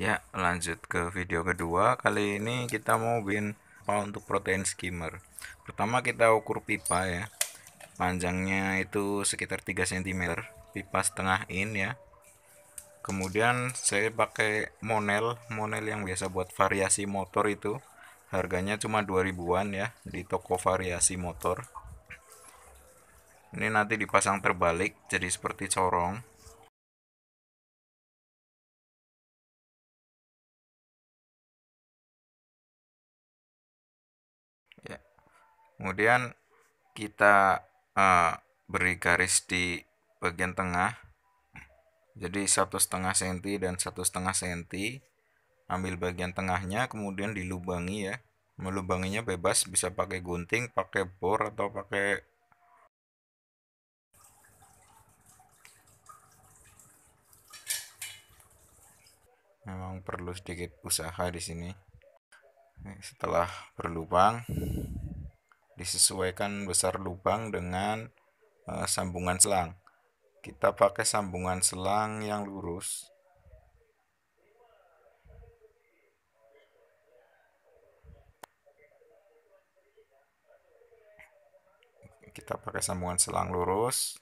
Ya, lanjut ke video kedua. Kali ini kita mau bikin pipa untuk protein skimmer. Pertama kita ukur pipa ya. Panjangnya itu sekitar 3 cm, pipa setengah in ya. Kemudian saya pakai monel, monel yang biasa buat variasi motor itu. Harganya cuma 2000-an ya di toko variasi motor. Ini nanti dipasang terbalik jadi seperti corong. ya. kemudian kita uh, beri garis di bagian tengah jadi satu setengah senti dan satu setengah senti ambil bagian tengahnya kemudian dilubangi ya melubanginya bebas bisa pakai gunting pakai bor atau pakai memang perlu sedikit usaha di sini setelah berlubang disesuaikan besar lubang dengan uh, sambungan selang kita pakai sambungan selang yang lurus kita pakai sambungan selang lurus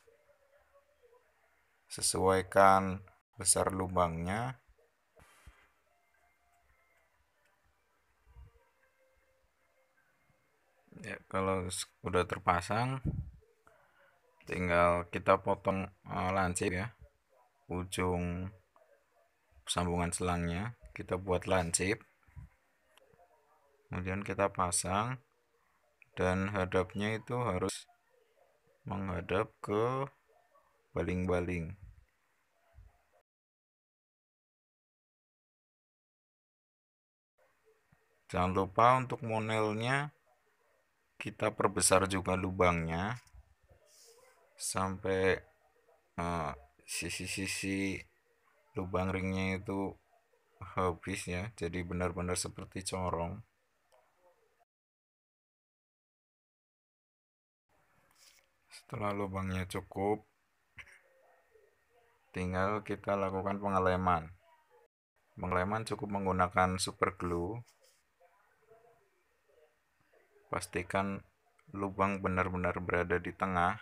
sesuaikan besar lubangnya ya kalau sudah terpasang tinggal kita potong uh, lancip ya ujung sambungan selangnya kita buat lancip kemudian kita pasang dan hadapnya itu harus menghadap ke baling-baling jangan lupa untuk monelnya kita perbesar juga lubangnya sampai eh, sisi-sisi uh, lubang ringnya itu habis ya jadi benar-benar seperti corong setelah lubangnya cukup tinggal kita lakukan pengeleman pengeleman cukup menggunakan super glue pastikan lubang benar-benar berada di tengah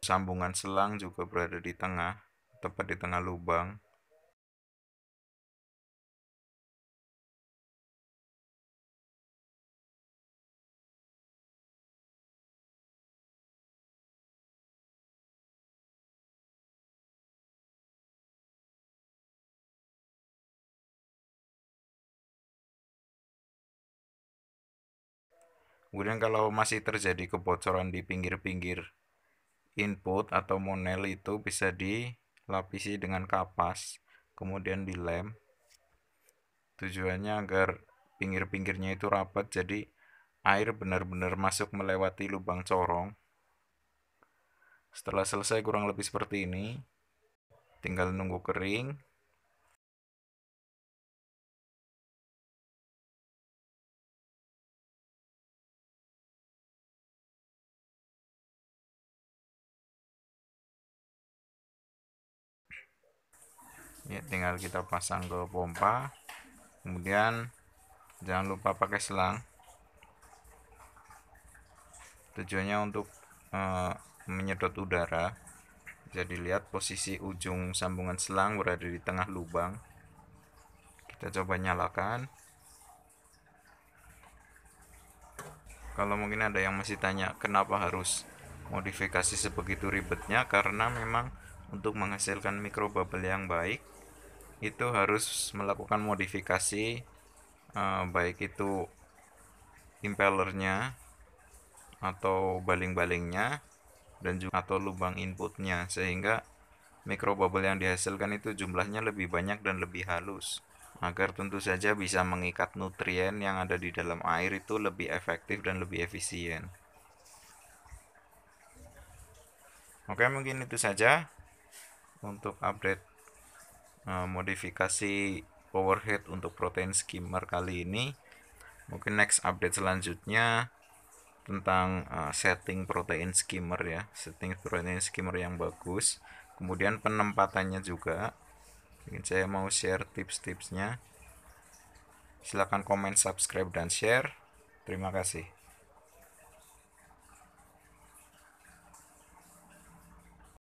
sambungan selang juga berada di tengah tepat di tengah lubang Kemudian kalau masih terjadi kebocoran di pinggir-pinggir input atau monel itu bisa dilapisi dengan kapas, kemudian dilem. Tujuannya agar pinggir-pinggirnya itu rapat jadi air benar-benar masuk melewati lubang corong. Setelah selesai kurang lebih seperti ini, tinggal nunggu kering, ya tinggal kita pasang ke pompa kemudian jangan lupa pakai selang tujuannya untuk e, menyedot udara jadi lihat posisi ujung sambungan selang berada di tengah lubang kita coba nyalakan kalau mungkin ada yang masih tanya kenapa harus modifikasi sebegitu ribetnya karena memang untuk menghasilkan micro bubble yang baik itu harus melakukan modifikasi uh, baik itu impellernya atau baling-balingnya dan juga atau lubang inputnya sehingga micro bubble yang dihasilkan itu jumlahnya lebih banyak dan lebih halus agar tentu saja bisa mengikat nutrien yang ada di dalam air itu lebih efektif dan lebih efisien. Oke, mungkin itu saja untuk update uh, modifikasi powerhead untuk protein skimmer kali ini mungkin next update selanjutnya tentang uh, setting protein skimmer ya setting protein skimmer yang bagus kemudian penempatannya juga mungkin saya mau share tips-tipsnya silahkan komen subscribe dan share terima kasih